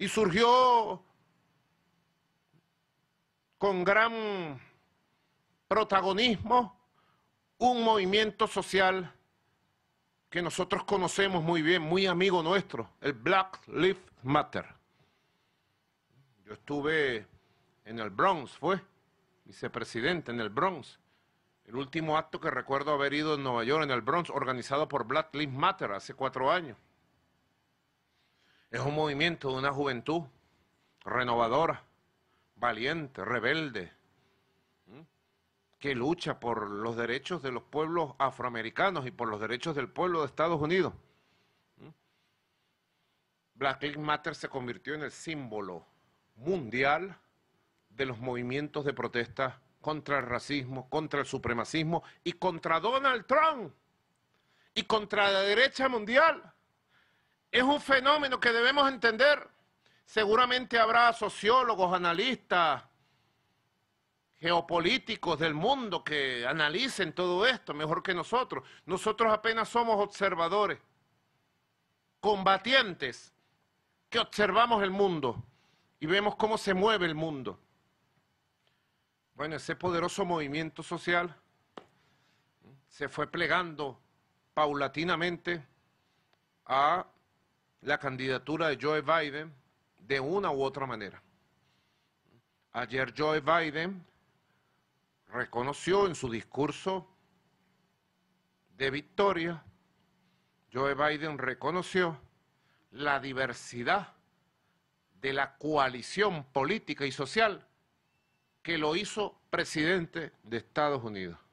y surgió con gran protagonismo un movimiento social que nosotros conocemos muy bien, muy amigo nuestro, el Black Lives Matter. Yo estuve en el Bronx, fue vicepresidente en el Bronx. El último acto que recuerdo haber ido en Nueva York, en el Bronx, organizado por Black Lives Matter hace cuatro años. Es un movimiento de una juventud renovadora, valiente, rebelde, que lucha por los derechos de los pueblos afroamericanos y por los derechos del pueblo de Estados Unidos. Black Lives Matter se convirtió en el símbolo mundial de los movimientos de protesta contra el racismo, contra el supremacismo y contra Donald Trump y contra la derecha mundial. Es un fenómeno que debemos entender. Seguramente habrá sociólogos, analistas, geopolíticos del mundo que analicen todo esto mejor que nosotros. Nosotros apenas somos observadores, combatientes, que observamos el mundo y vemos cómo se mueve el mundo. Bueno, ese poderoso movimiento social se fue plegando paulatinamente a la candidatura de Joe Biden de una u otra manera. Ayer Joe Biden reconoció en su discurso de victoria, Joe Biden reconoció la diversidad de la coalición política y social que lo hizo presidente de Estados Unidos.